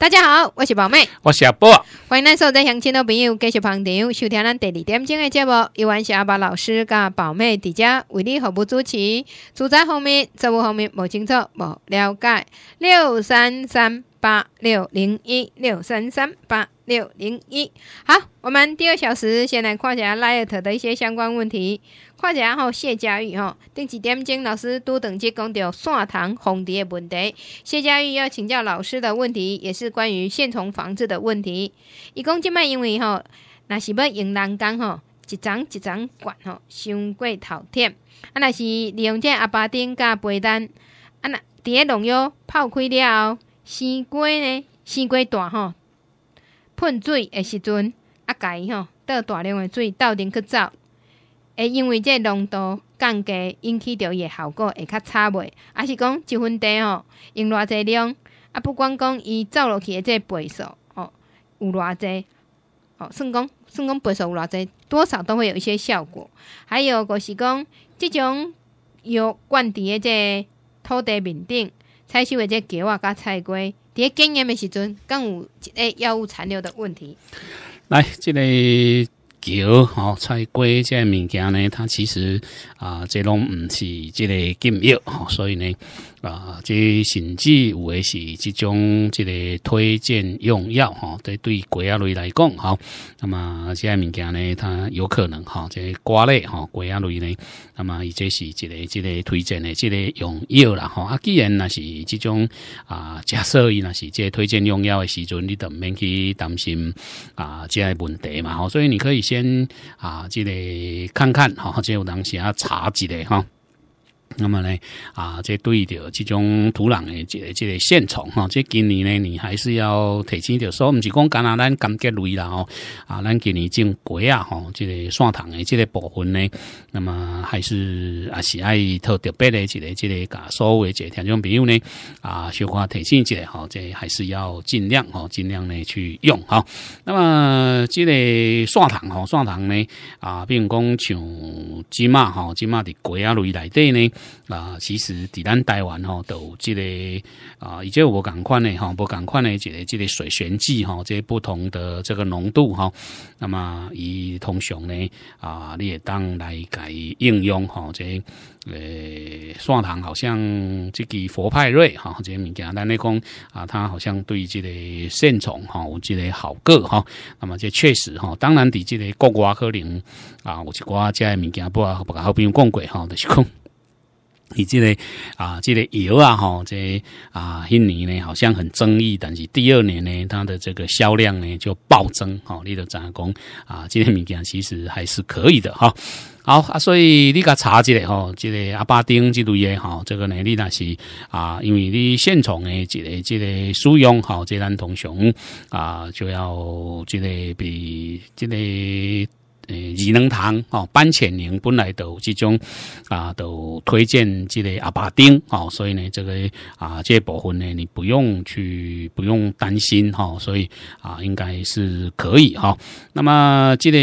大家好，我是宝妹，我是阿波，欢迎来时候在相亲的朋友继续旁听收听咱第二点钟的节目。有缘是阿波老师跟宝妹迪家为你毫不主持。住在后面，这部后面不清楚，不了解。六三三八六零一六三三八六零一。好，我们第二小时先来看一下 Light 的一些相关问题。看一下吼，谢家玉吼，顶一点钟老师拄等即讲到线虫防治的问题。谢家玉要请教老师的问题，也是关于线虫防治的问题。伊讲即摆因为吼，若是要用人工吼，一层一层管吼，伤过头天。啊，若是利用这阿巴丁加背丹。啊，伫咧农药泡开了后，生瓜呢，生瓜大吼，喷水的时阵，阿伊吼，倒大量的水斗阵去走。会因为这浓度降低，引起到也效果会较差袂，还是讲一份地哦，用偌济量，啊，不管讲伊走落去的这倍数哦，有偌济，哦，算讲算讲倍数有偌济，多少都会有一些效果。还有就是讲，即种药灌伫的这土地面顶，采收的这茄瓜甲菜瓜，伫检验的时阵，更有一个药物残留的问题。来，即个。桥、哈、菜粿这些物件呢，它其实啊，这拢唔是这个禁药，哈，所以呢。啊，这甚至有的是这种这个推荐用药哈，对对，龟啊类来讲哈，那么这个物件呢，它有可能哈，这瓜类哈，龟啊类呢，那么伊这是这个这个推荐的这个用药啦哈。啊，既然那是这种啊，假设那是这推荐用药的时阵，你不免去担心啊这个问题嘛。所以你可以先啊，记个看看哈，有当啊查一下哈。那么呢，啊，这对于着这种土壤的这这个现状哈，这今年呢，你还是要提醒着，所以唔是讲干单，咱柑桔类啦哦，啊，咱今年种果啊吼，这个蒜虫的这个部分呢，那么还是啊是爱特特别的，一个这个噶稍微这听众朋友呢，啊，小可提醒一下哈，这还是要尽量哦，尽量呢去用哈。那么这个蒜虫吼，蒜虫呢，啊，比如讲像芝麻吼，芝麻的果啊类来对呢。啊，其实伫咱台完吼，都即个啊，以有我共款诶哈，无共款诶即个即个水旋剂哈，即不同的这个浓度哈，那么以通常呢啊，你也当来改应用哈，即诶蒜糖好像即个佛派瑞哈这些物件，咱那讲啊，他好像对即个线虫哈，我记得好过哈，那么这确实哈，当然伫即个国外可能啊，有一寡加的物件不啊，不甲好朋友讲过哈，就是讲。你记得啊，这个油啊，吼，这啊，一年呢好像很争议，但是第二年呢，它的这个销量呢就暴增，吼，你都讲讲啊，这个物件其实还是可以的，哈。好啊，所以你个查之个吼，这个阿巴丁这类也好，这个呢，你那是啊，因为你现场的这个这个使用，好，这单同学啊，就要这个比这个。乙能堂哦，半浅宁本来都这种啊，都推荐这个阿巴丁哦，所以呢，这个啊，这部分呢，你不用去不用担心哈，所以啊，应该是可以哈。那么这个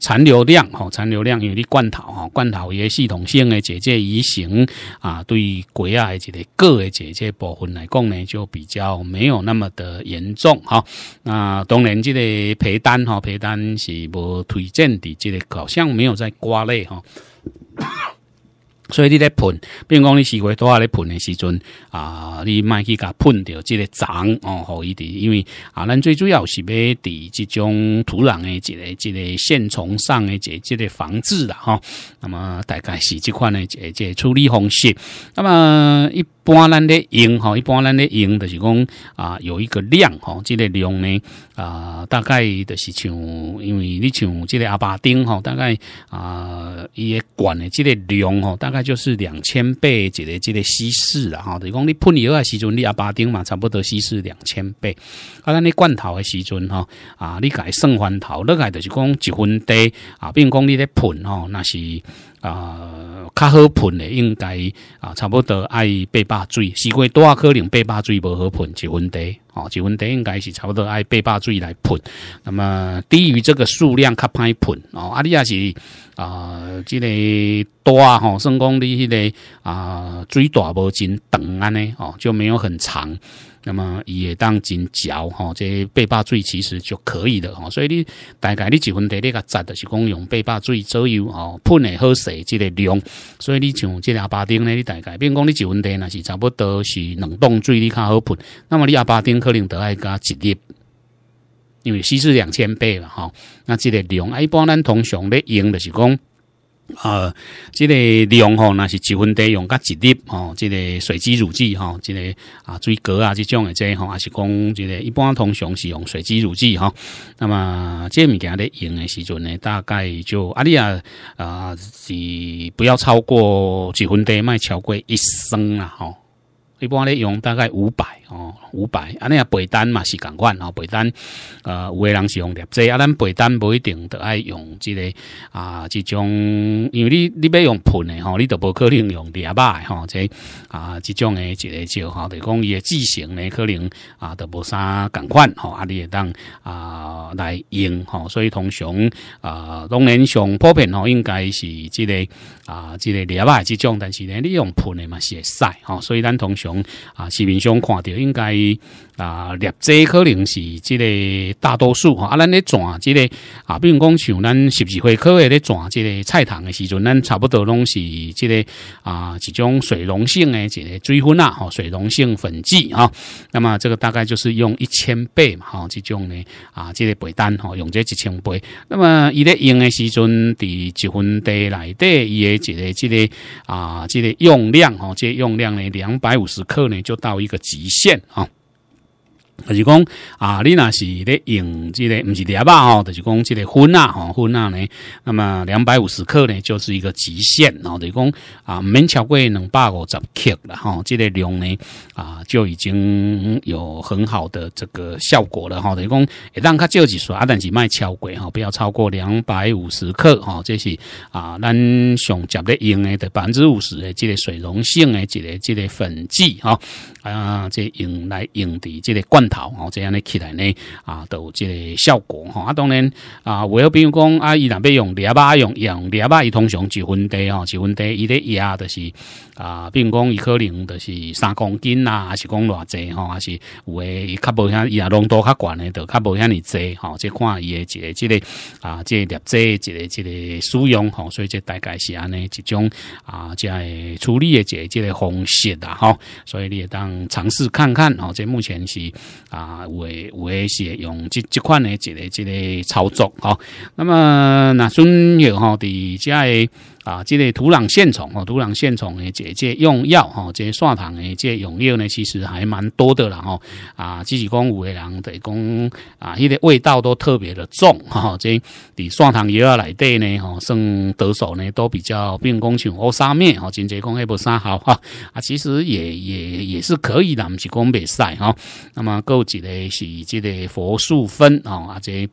残留量哈，残留量有为罐头哈，罐头一系统性的姐姐移行啊，对骨啊一些个的姐姐部分来讲呢，就比较没有那么的严重哈。那当然，这个赔单哈，赔单是无推荐。地这个好像没有在刮嘞哈，所以你在喷。比如讲，你洗过多少咧喷的时阵啊，你卖去甲喷掉这个脏哦好一点。因为啊，咱最主要是要伫这种土壤的这个这个线虫上的这这个防治的哈。那么大概是这款的这这处理方式。那么一。一般咱咧用吼，一般咱咧用就是讲啊，有一个量吼，即个量呢啊，大概就是像，因为你像即个阿巴丁吼，大概啊，伊个罐诶即个量吼，大概就是两千倍一个即个稀释啦吼，就是讲你喷药诶时阵，你阿巴丁嘛差不多稀释两千倍，啊，咱咧罐头诶时阵吼啊，你改算翻头，你改就是讲一分滴啊，并讲你咧喷吼，那是啊。较好喷的，应该啊，差不多爱八百水，西瓜多啊，可能八百水无好喷，就问题。哦，一分地应该是差不多按八百水来喷，那么低于这个数量较拍喷哦。啊，你也是啊，这个大吼，算讲你迄个啊，最大无真长安呢，哦，就没有很长，那么伊会当真嚼吼，这八百水其实就可以了吼。所以你大概你一分地你卡摘的是讲用八百水左右哦，喷的好势，这个量。所以你像这阿巴丁呢，你大概，比如讲你一分地若是差不多是冷冻水你卡好喷，那么你阿巴丁。可能德爱加一粒，因为稀释两千倍了哈。那这量啊，一般咱通常咧用的是讲，呃，这个量吼，那是一分滴用加一粒吼，这个水基乳剂哈，这个啊水格啊这种的这哈，还是讲，这个一般通常是用水基乳剂哈。那么这物件咧用的时阵呢，大概就阿丽啊啊是不要超过几分滴卖超过一升啦哈。一般咧用大概五百哦，五百啊，尼啊背单嘛是共款哦，背单呃，有的人是用的，即啊咱背单不一定得爱用即个啊，即种因为你你要用喷的吼，你都无可能用椰巴吼，即啊即种的一个就吼，就讲伊的机型咧可能啊，都无啥共款吼，啊你会当啊来用吼，所以通常啊，当然上普遍哦，应该是即个啊，即个椰巴即种，但是咧你用喷的嘛是会使吼，所以咱通常。啊，市面上看到，应该啊，劣质可能是这个大多数啊。啊，咱咧转这个啊，比如讲像咱十几岁去咧转这个菜塘的时阵，咱差不多拢是这个啊，一种水溶性诶，这个水粉啊，吼，水溶性粉剂啊。那么这个大概就是用一千倍嘛，吼，这种呢啊，这个倍单吼，用这一千倍。那么伊咧用的时阵，伫一分地内底伊诶，这个这个啊，这个用量吼，这用量呢两百五十。此刻呢，就到一个极限啊。就是讲啊，你若是咧用即个，毋是茶肉吼？就是讲即个粉啊，吼粉呢，那么两百五十克呢，就是一个极限哦。就是讲啊，免超过两百五十克了吼，即个量呢啊，就已经有很好的这个效果了吼。就是讲一旦较少一撮啊，但是卖超过吼，不要超过两百五十克哦，这是啊，咱上接咧用的百分之五十的即个水溶性的即个即个粉剂哈啊，这用来用伫即个罐。头哦，这样咧起来呢啊，都有即个效果哈。当然啊，我有朋友讲啊，伊若要用猎吧，用用猎吧，伊通常就分低吼，就分低，伊的压就是啊，比如讲伊可能就是三公斤呐，还是讲偌济吼，还是有诶，较无遐伊啊，浓度较悬咧，就较无遐尼济吼。即看伊诶即个即个啊，即个猎剂即个即个使用吼，所以即大概是安尼一种啊，即个处理诶即个方式啦吼。所以你也当尝试看看吼，即目前是。啊，有诶有诶是用即即款诶一个一个操作吼、那么那孙友吼伫遮诶。啊，这类土壤线虫哦，土壤线虫诶，这些用药哈，这些蒜糖的这些用药呢，其实还蛮多的啦哈。啊，自己讲五个人得讲啊，一个味道都特别的重哈。这你蒜糖啊来对呢，哈，算得手呢都比较并讲像欧沙面哈，直接讲迄部沙好哈。啊，其实也也也是可以的，毋是讲比赛哈。那么，够几的是这个佛树分吼，啊这。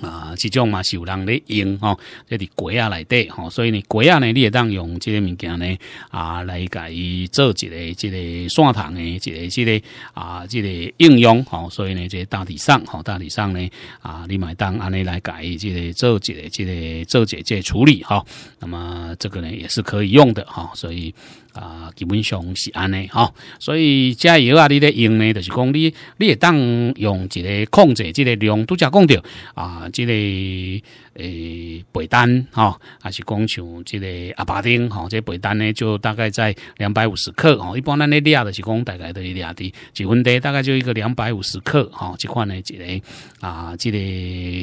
啊，这种嘛，是有人咧用吼，即伫鬼啊内底吼，所以呢，鬼啊呢，你也当用这个物件呢啊来伊做一个，即个线糖呢，即个即个啊，即个应用吼，所以呢，即大体上吼，大体上呢啊，你买当安尼来伊即个做一个即个做即个处理吼，那么这个呢也是可以用的哈，所以。啊，基本上是安尼吼，所以加油啊！你咧用咧，就是讲你，你也当用一个控制，这个量都则讲着啊，这个。诶，培单哈，还是讲像这个阿巴丁哈，这培单呢就大概在两百五十克哈。一般咱咧列的是讲大概都列的，一分的大概就一个两百五十克哈，这款呢，这个啊，这个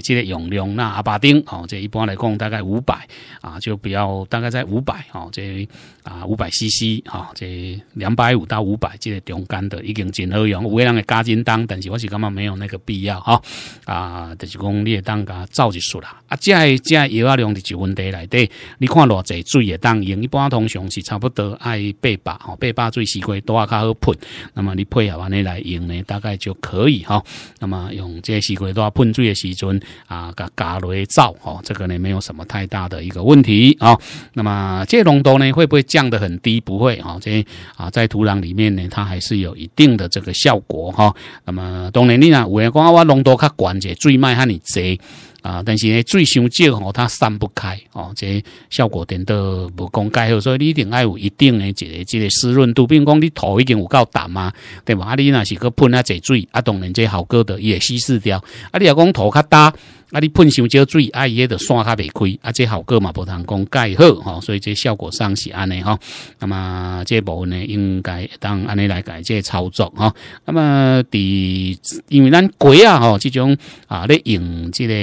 这个用量那阿巴丁哦，这一般来讲大概五百啊，就比较大概在五百哦，这啊五百 CC 啊，这两百五到五百这个中间的，已经真好用，有的人会加金当，但是我是感觉没有那个必要哈啊，就是讲当单噶照一数啦啊。即系即系用啊，两隻问题来滴。你看偌济水也当用，一般通常是差不多爱八百吼，八百水西瓜都啊较好喷。那么你配合完尼来用呢，大概就可以哈。那么用这西瓜都啊喷水的时阵啊，加加雷造吼，这个呢没有什么太大的一个问题啊。那么这浓度呢会不会降得很低？不会啊，这啊在土壤里面呢，它还是有一定的这个效果哈。那么当然你啊，有人讲啊，我浓度较悬者，水卖哈你侪。啊，但是呢，水伤少吼，它散不开哦，这效果点都不公开，所以你一定要有一定的这个这个湿润度。比如讲，你土已经有够淡嘛，对吧？啊，你那是去喷啊这水，啊当然这效果的也稀释掉。啊，你若讲土较干。啊！你喷上少水，啊，伊个著散较袂开，啊，这效果嘛，无通讲盖好，吼。所以这效果上是安尼，吼。那么这部分呢，应该当安尼来改这操作，吼。那么伫因为咱贵啊，吼，即种啊，咧用即个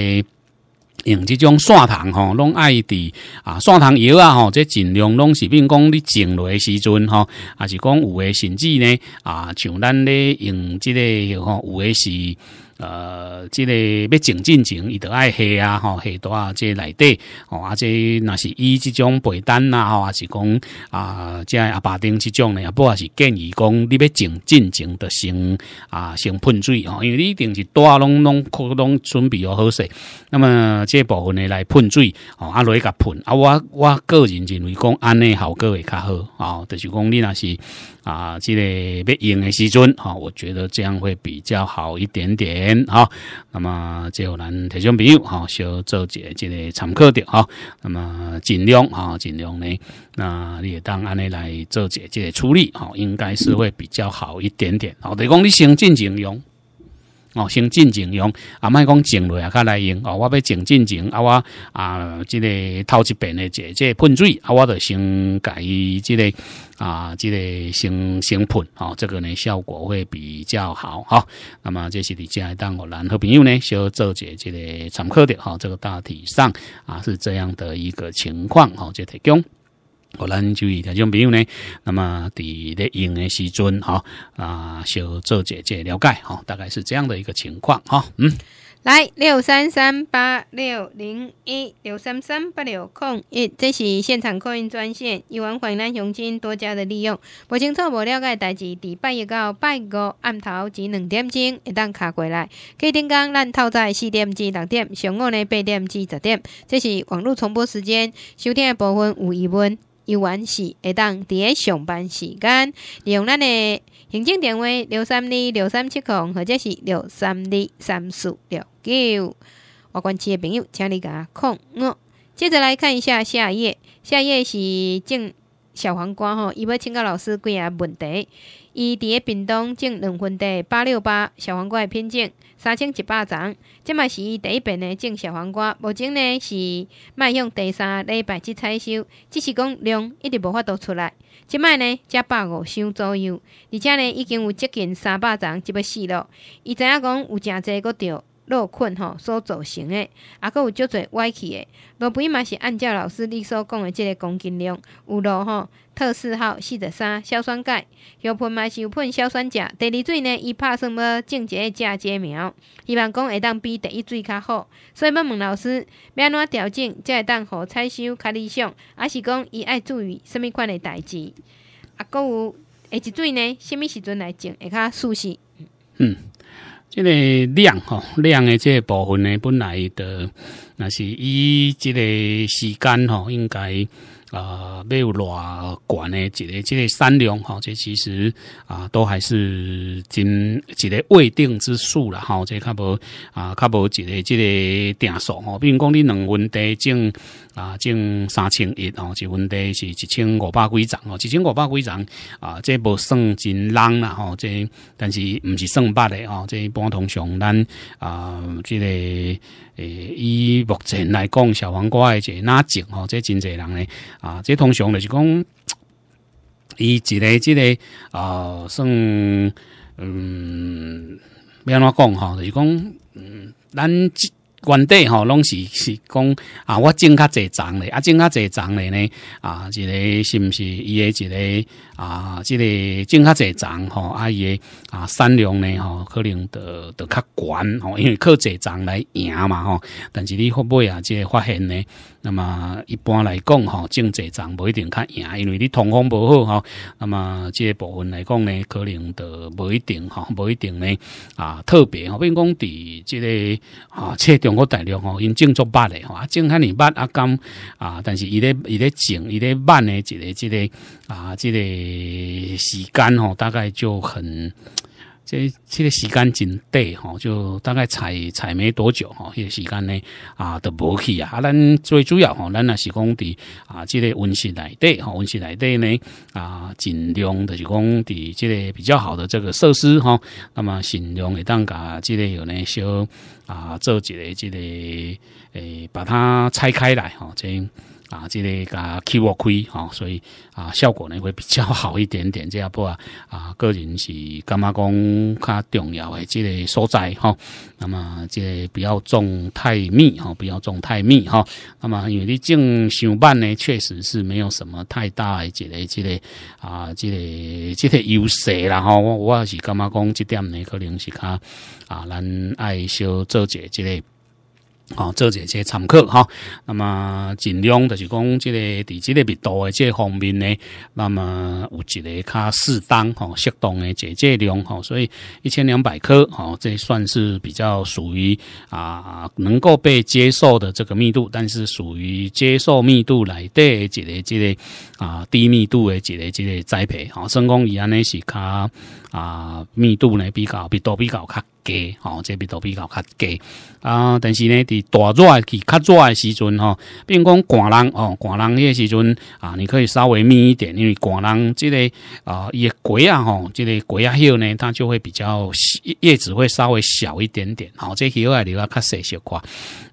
用这种线糖，吼，拢爱滴啊，线糖油啊，吼，这尽量拢是变讲你落诶时阵，吼，还是讲有的甚至呢，啊，像咱咧用这个，吼，有的是。呃，即个要整进程伊都爱下啊，吼下多啊，即内底哦，啊，即若是以即种培单啊，吼，啊是讲啊，即阿巴丁即种呢，啊不也是建议讲，你要整进程着先啊，先喷水哦，因为你一定是多啊，拢拢，可拢准备好好势。那么，这部分呢，来喷水哦，落去甲喷啊，我我个人认为讲，安尼效果会较好哦，就是讲你若是。啊，这个要用的时阵，哈，我觉得这样会比较好一点点，哈。那么就咱铁朋友，哈，小做些这个残酷点，哈。那么尽量，哈，尽量呢，那你也当安尼来做些这个处理，哈，应该是会比较好一点点。哦，你讲你先进尽用。哦，先进种用，阿卖讲种落啊，较来用哦。我要种进种，啊我啊，即个头一遍的，这这喷水，啊我着先改，即个啊，即个先先喷哦。这个呢，效果会比较好哈。那么这是你这一当我男好朋友呢，小做些这个参考的哈。这个大体上啊是这样的一个情况哈，这提供。可咱注一条种朋友呢，那么伫咧用的时阵，哈啊，小做姐姐了解，哈，大概是这样的一个情况，哈，嗯，来六三三八六零一六三三八六空一，这是现场客运专线，有往欢迎咱雄心多加的利用。不清楚无了解代志，伫八月到八月暗头至两点钟，一旦卡过来，以听讲咱套早四点至六点，上午呢八点至十点，这是网络重播时间，收听的部分有疑问。一万是会当在上班时间，利用咱的行政电话六三二六三七空，或者是六三二三四六九，我关切的朋友，请你甲控我。接着来看一下下一页，下一页是静小黄瓜吼，伊要请教老师几下问题。伊伫个屏东种两分地，八六八小黄瓜的品种，三千一百丛。即摆是伊第一遍咧种小黄瓜，目前呢是卖向第三礼拜去采收，只是讲量一直无法度出来。即卖呢才百五箱左右，而且呢已经有接近三百丛即要死咯。伊知影讲有诚侪个着落困吼，所造成的，啊，佮有足侪歪去的。落边嘛是按照老师你所讲的即个公斤量有落吼。测试号四十三，硝酸钙、药喷嘛是有喷硝酸钾。第二水呢，伊拍算要种一个嫁接苗？希望讲会当比第一水较好。所以要问老师，要安怎调整才会当好采收较理想？还是讲伊爱注意什物款的代志？啊，搁有下一水呢，什物时阵来种？会较舒适。嗯，这个量吼，量的这个部分呢，本来的若是以即个时间吼应该。啊，要有偌悬的一个即个三两吼，即其实啊，都还是真一个未定之数啦。吼，即较不啊，较不一个即个定数吼。比如讲，你两分得种啊，种三千一哦，即分得是一千五百几张哦，一千五百几张啊，即不算真浪啦吼。即但是唔是算八的哦，即一般通常咱啊即个。诶，以目前来讲，小黄瓜诶，个拿种吼，即真侪人咧啊，即通常就是讲，伊一个即个啊，算嗯，要怎讲吼，就是讲，嗯，咱原底吼拢是是讲啊，我种较侪丛咧，啊，种较侪丛咧呢啊，一个是不是伊诶，一个。啊，即个种较侪丛吼，啊伊诶啊产量呢吼，可能得得较悬吼，因为靠侪丛来赢嘛吼。但是你后尾啊，即个发现呢，那么一般来讲吼，种侪丛无一定较赢，因为你通风无好吼。那么即个部分来讲呢，可能得无一定吼，无一定呢啊，特别，比如讲伫即个啊，切中国大陆吼，因种足捌诶吼，啊种较尼捌啊甘啊，但是伊咧伊咧种伊咧万呢，即个即个啊，即个。诶，时间吼，大概就很，这这个时间真短吼，就大概采采没多久哈，这个时间呢啊都无去啊。啊，咱最主要吼，咱啊是讲伫啊，这个温室内的吼，温室内的呢啊尽量就是讲伫这个比较好的这个设施哈。那么尽量会当甲这个有呢，小啊做一个这个诶，把它拆开来哈，这。啊，这个加气化开哈，所以啊，效果呢会比较好一点点。这样不啊，啊，个人是干嘛讲较重要的这个所在哈。那么，这不要种太密哈，不要种太密哈。那么，因为你种想板呢，确实是没有什么太大的一个这个啊、这个这个优势啦哈。我我是干嘛讲这点呢？可能是他啊，咱爱少做些这个。哦，做这些参考哈。那么尽量就是讲，这个地基的密度的这方面呢，那么有一个较适当、哈适当诶，这剂量哈。所以一千两百克哈，这算是比较属于啊能够被接受的这个密度，但是属于接受密度来的一个、这个啊低密度诶，一个、一个栽培。哦，成功以安呢是较啊密度呢比较密度比较较。低哦，这味都比较较低啊。但是呢，伫大热去较热的时阵吼，并讲寒冷哦，人冷个时阵啊，你可以稍微密一点，因为寒冷即个啊叶鬼啊吼，即个鬼啊叶呢，它就会比较叶子会稍微小一点点。好，这叶叶比较较细小块。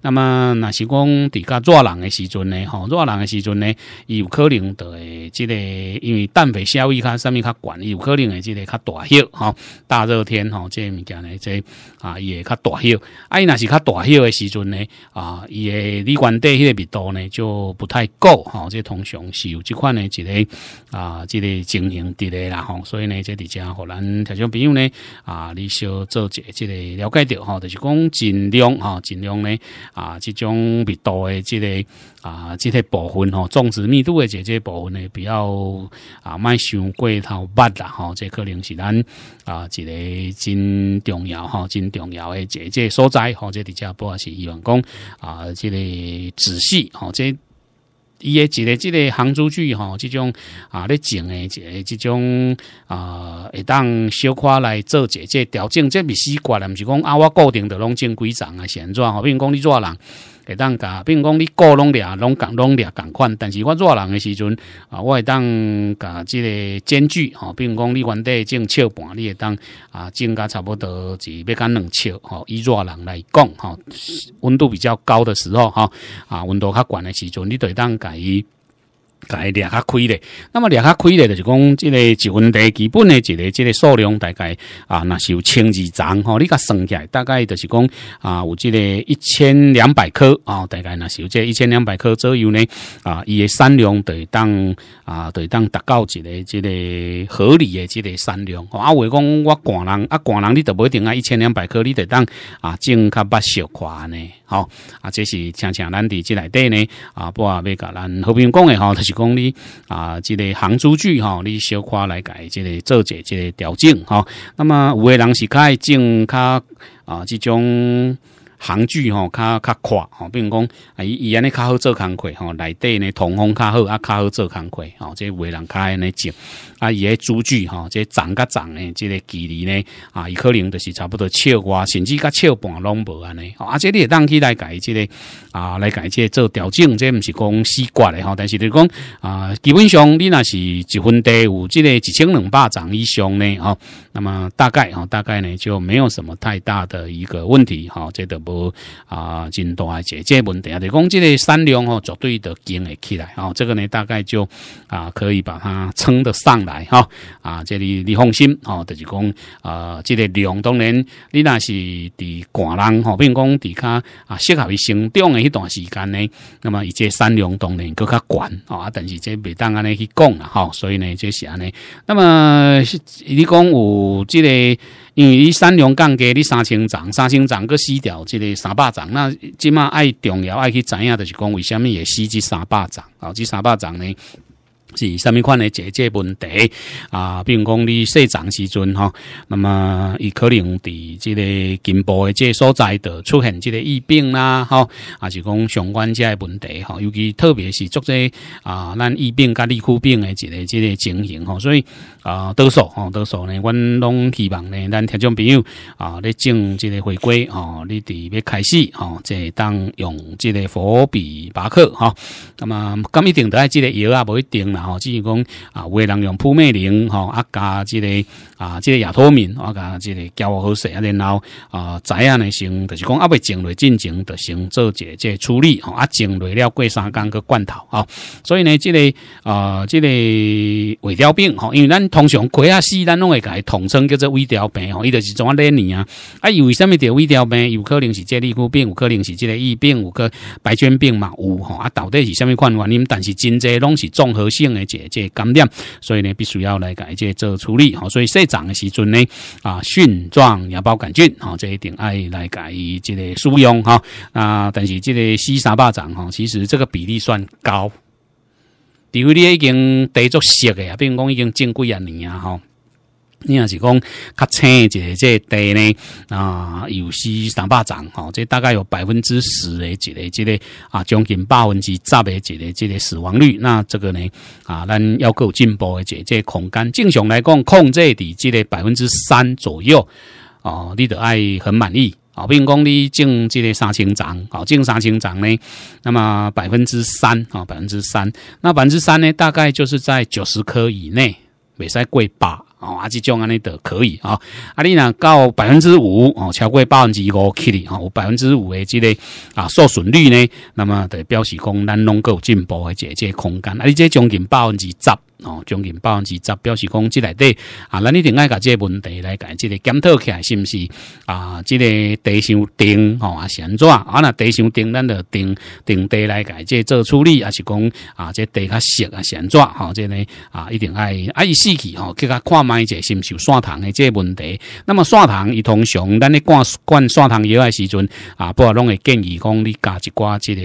那么那是讲伫较热人的时阵呢，吼热人的时阵呢，有可能的即个，因为氮肥效益它上面较悬，有可能的即个较大叶哦，大热天吼，这物件呢这。啊，伊会较大叶，啊，伊若是较大叶的时阵呢，啊，伊的立管地迄个密度呢就不太够，吼，这通常是有这款的一个啊，一个经营的啦，吼，所以呢，这伫遮互咱听众朋友呢，啊，你小做一个这个了解到，吼，就是讲尽量，吼，尽量呢，啊，这种密度的，这个啊，这个部分，吼，种植密度的这些部分呢，比较啊，卖想过头八啦，吼，这可能是咱啊，一个真重要。吼，真重要诶，这个所在吼，这伫遮也是希望讲啊，即、这个仔细吼，这。伊诶一个即个杭州剧吼，即种啊咧整诶一个即种啊，会当小可来做一个调整，这毋是习惯，毋是讲啊，我固定着拢整几丛啊，是安怎吼，比如讲你做人。会当甲，比如讲你高拢俩拢共拢俩共款，但是我热人的时阵啊，我会当甲即个间距吼，比如讲你原底种烧盘，你会当啊，蒸甲差不多是要干两尺吼，以热人来讲吼，温度比较高的时候吼，啊温度较悬的时候，你会当甲伊。该两较开咧，那么两较开咧，就是讲，即个一分地基本的，一个即个数量大概啊，那是有千二丛吼，你甲算起来大概就是讲啊，有即个一千两百棵啊，大概那是有即一千两百棵左右呢啊，伊的产量会当啊，会当达到一个即个合理的即个产量。啊，我讲我寒人啊，寒人你都不一定啊，一千两百棵你得当啊，种较不小寡呢。好啊，这是像像咱伫即内底呢啊，不啊，未甲咱和平讲诶吼，就是讲你啊，即个杭州剧吼，你小夸来改即个做者即个调整吼。那么，有诶人是较爱种较啊，即种。行距吼较较阔吼，比如讲，伊伊安尼较好做工快吼，内底呢通风较好啊，较好做工快哦，即为人卡安尼接啊，伊个株距吼，即长甲长呢，即个距离呢啊，伊可能就是差不多七八，甚至甲七半拢无安尼，啊，即你当起来改即个啊，来改即做调整，即毋是讲西瓜的吼，但是就讲啊，基本上你若是一分地有即个一千两百长以上呢吼，那么大概吼，大概呢就没有什么太大的一个问题哈，这个。哦啊，真大个，这问题啊。就讲，即个山梁哦，绝对得坚起来哦，这个呢，大概就啊，可以把它撑得上来哈啊。这里你放心哦，就是讲啊，这个量当然，你若是伫高人比如讲伫较啊适合于生长诶迄段时间呢。那么，以这山梁当然搁较高啊，但是这未当安尼去讲啊吼，所以呢，就是尼。那么你讲有这个。因为伊三两降低，你三千涨，三千涨个死掉，即个三百涨，那即马爱重要爱去知影的就是讲，为什么也死即三百涨？哦，即三百涨呢？是什物款嘞？解决问题啊，比如讲你细长时阵哈，那么伊可能伫这个根部的这个所在，度出现这个疫病啦，哈，啊，是讲相关这问题哈，尤其特别是做在啊，咱疫病甲利枯病的一个这个情形哈，所以啊，多数哈，多数呢，阮拢希望呢，咱听众朋友啊，你正这个回归吼，你伫要开始吼，即当用这个伏笔巴克哈，那么咁一定的爱这个药啊，不一定。然后，即是讲啊，有的人用扑灭灵，吼，啊加即个啊即个亚托敏，啊加即个教好食啊，然后啊仔啊呢，成就是讲啊未正落进前，就成做一这即处理，吼，啊正落了过三缸个罐头，哈，所以呢，即个啊即个胃调病，吼，因为咱通常过啊死，咱弄会改统称叫做胃调病，吼，伊就是怎啊咧呢啊？啊，因为虾物叫胃调病，有可能是即类古病，有可能是即个疫病，有个白血病嘛，有吼，啊？到底是啥物款原因？但是真济拢是综合性。而解决感染，所以呢，必须要来解这做处理。好，所以生长的时阵呢，啊，菌状芽孢杆菌，哈，这一点爱来改这个使用，哈啊。但是这个西三八长，哈，其实这个比例算高，除非你已经得足少个呀，并讲已经种几啊年啊，哈。你若是讲，较青一个即个地呢啊，有四三百掌吼，即大概有百分之十的一个即个啊，将近百分之十的一个即个死亡率。那这个呢啊，咱要够进步的即个空间。正常来讲，控制伫即个百分之三左右哦，你得爱很满意啊，如讲你种即个三千掌啊，种三千掌呢，那么百分之三啊，百分之三，那百分之三呢，大概就是在九十颗以内，未使贵百。哦，啊，即种安尼的可以啊，啊，你呐到百分之五哦，超过百分之五去哩吼有百分之五的即个啊受损率呢，那么著表示讲咱能够进步的这些空间，啊，你即将近百分之十。哦，将近百分之十，表示讲即内底啊，咱一定爱甲即个问题来搞即个检讨起来是毋是啊？即个地上钉吼闲杂啊，那地上钉咱就钉钉地来搞即做处理，还是讲啊？即地较湿啊，闲杂吼，即呢啊一定爱爱死去吼，去甲看卖者是毋是有线糖的即个问题。那么线糖伊通常，咱咧灌灌线糖药的时阵啊，不啊，拢会建议讲你加一寡即个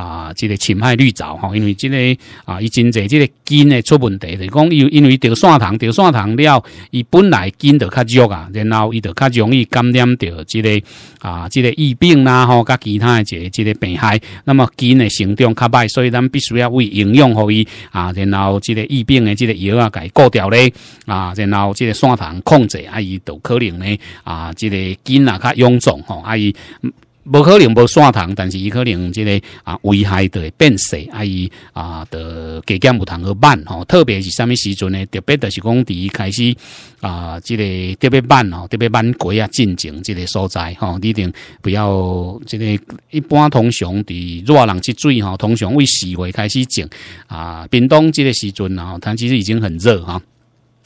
啊，即个侵害绿藻吼，因为即个啊，伊真济即个根的出问。是讲，因因为钓线塘钓线塘了，伊本来筋就较弱啊，然后伊就较容易感染到即个啊，即个疫病啦吼，甲其他一个即个病害，那么筋诶成长较慢，所以咱必须要为营养互伊啊，然后即个疫病诶即个药啊改过掉咧啊，然后即个线塘控制啊，伊就可能咧啊，即个筋啊较臃肿吼，啊伊。无可能无散糖，但是伊可能即个啊危害的变色，啊伊啊的加减有糖和慢吼，特别是啥物时阵呢？特别的是讲伫开始啊，即个特别慢哦，特别慢过啊，进情即个所在吼，你一定不要即个一般通常伫热人去水吼，通常为四月开始整啊，冰冻即个时阵吼，它其实已经很热哈。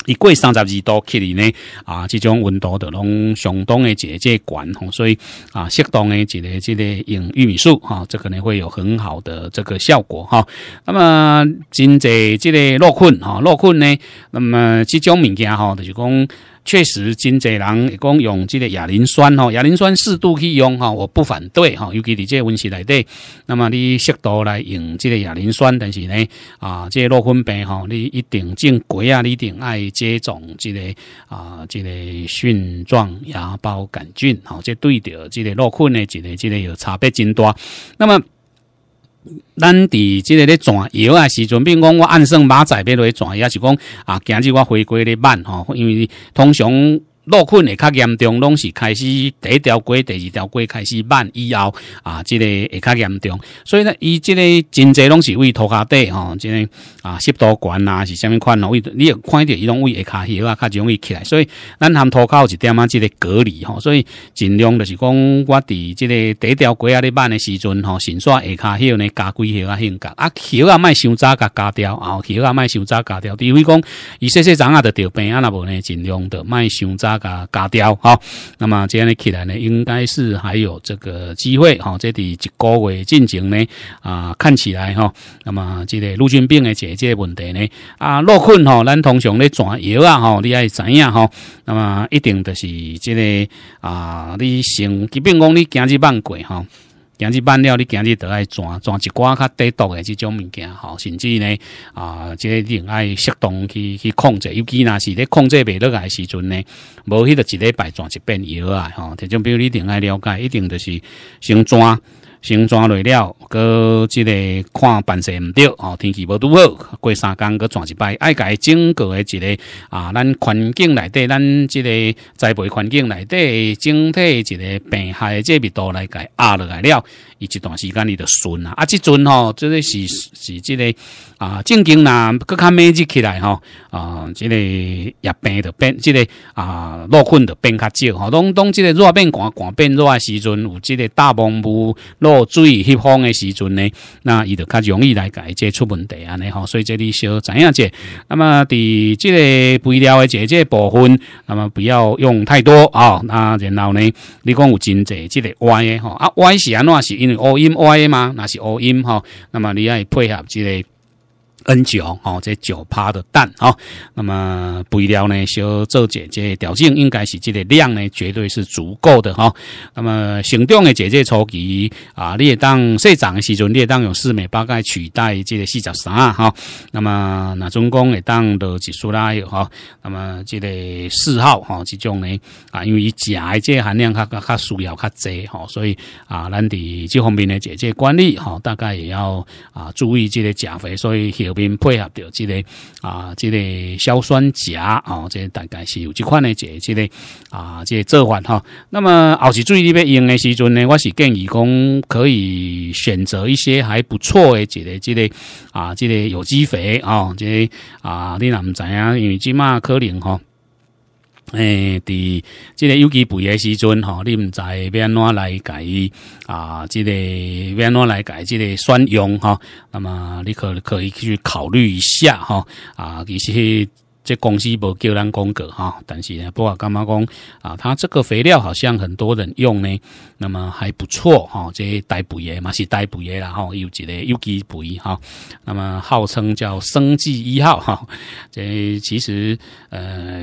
一过三十二度起里呢，啊，这种温度的拢相当的节个管吼，所以啊，适当的这个、这个用玉米素哈，这可能会有很好的这个效果哈。那么，真侪这个落困哈，落困呢，那么这种物件吼，就是讲。确实，真济人讲用这个亚磷酸吼，亚磷酸适度去用吼，我不反对哈。尤其你这温室内底，那么你适度来用这个亚磷酸，但是呢，啊，这个、落粉病吼，你一定正规啊，你一定爱接种这个啊，这个蕈状芽孢杆菌，吼，这对着这个落粪呢，这个这个有差别真大。那么。咱伫即个咧转摇啊，阵，比如讲我按算马仔变去转抑是讲啊，今日我回归咧慢吼，因为通常。落困会较严重，拢是开始第一条街、第二条街开始慢以后啊，即个会较严重。所以呢，伊即个真济拢是为涂骹底吼，即个啊湿度悬呐，是什物款咯？你有看着伊拢为下卡锈啊，较容易起来。所以咱含涂骹有一点啊，即个隔离吼。所以尽量就是讲，我伫即个第一条街啊咧慢的时阵吼，先刷下卡锈呢，加几号啊，性格啊锈啊，卖锈渣加胶啊，锈啊卖早甲加掉啊锈啊卖伤早加掉。除非讲伊细细长啊的着病啊那无呢，尽量的卖伤早。啊，甲加雕哈，那么这样呢起来呢，应该是还有这个机会哈。这里一个月进程呢啊，看起来哈，那么这个陆军病的这决问题呢啊，落困哈，咱通常咧转药啊哈，你爱怎样哈？那么一定就是这个啊，你先，即便讲你今日放过哈。今日办了，你今日得爱抓抓一寡较低毒的这种物件吼，甚至呢啊，即一定爱适当去去控制，尤其那是咧控制袂落来时阵呢，无迄到一礼拜抓一遍药啊吼，这种比如你一定爱了解，一定就是先抓。生转累了，个即个看办事毋对，哦，天气无拄好，过三工个转一摆，爱改整个诶即个啊，咱环境内底，咱即个栽培环境内底整体一个病害，即密度来改压落来了。伊一段时间，伊就顺啊。啊，即阵吼，即个是是即个啊，正经啦，佮较美即起来吼啊，即个也变的变，即个啊，落困的变较少吼。当当即个热变寒，寒变热时阵，有即个大风雾落水翕风的时阵呢，那伊就较容易来解决出问题安尼吼，所以这里少知影者。那么，伫即个肥料的这这部分，那么不要用太多啊。那然后呢，你讲有真济即个歪吼啊，歪是安怎是因为。O 音 OIA 吗？那是 O 音哈，那么你要配合这个 N 九哦，这九趴的蛋哦，那么肥料呢？小做姐姐条件应该是这个量呢，绝对是足够的哈。那么行长的姐姐初期啊，你当社长的时阵，你当用四美八钙取代这个四十三哈。那么那总共也当都结束有哈。那么这个四号哈，这种呢啊，因为钾的这含量较较较需要较侪哈，所以啊，咱的这方面的姐姐管理哈，大概也要啊注意这个钾肥，所以配合着即个啊，即个硝酸钾啊，即大概是有即款的这个即个啊，即做法哈。那么，期注意里要用的时阵呢，我是建议讲可以选择一些还不错的这个即个啊，即个有机肥啊，即啊，你若唔知啊，因为即嘛可能哈。诶伫即个有机肥诶时阵吼你毋知要安怎来家己啊即个要安怎来家己即个选用吼那么你可可以去考虑一下吼啊其实这公司无叫咱讲个哈，但是呢，不过干嘛讲啊，他这个肥料好像很多人用呢，那么还不错哈。这代补液嘛是代补液啦哈，有一个有机肥哈，那么号称叫生计一号哈。这其实呃，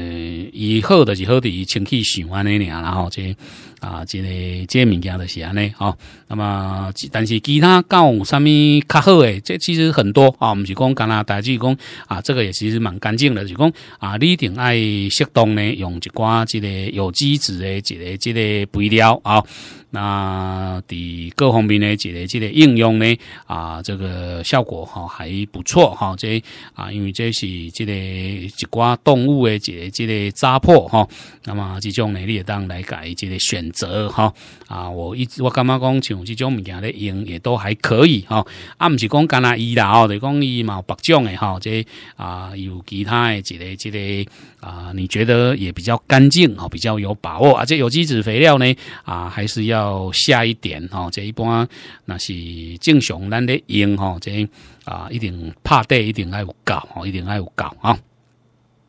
以后的是好的，亲戚循环的俩，然后这。啊，即个即物件就是安尼吼。那么，但是其他有啥物较好诶？这其实很多啊，毋是讲干拿代志，是讲啊，这个也其实蛮干净的，就讲啊，你定爱适当呢用一寡即个有机质的即个即个肥料啊。那第各方面呢，这个这个应用呢，啊，这个效果哈还不错哈，这啊，因为这是这个一挂动物的这个这个扎破哈，那么这种呢，你也当来改这个选择哈啊，我一我感觉讲像这种物件的用也都还可以哈，啊，不是讲加拿大医疗的讲嘛有白种的哈，这啊有其他的这个这个啊，你觉得也比较干净哦，比较有把握，而且有机质肥料呢，啊，还是要下一点哦。这一般那是正常，咱得用哦，这啊一定怕地，一定要有搞哦，一定要有搞啊。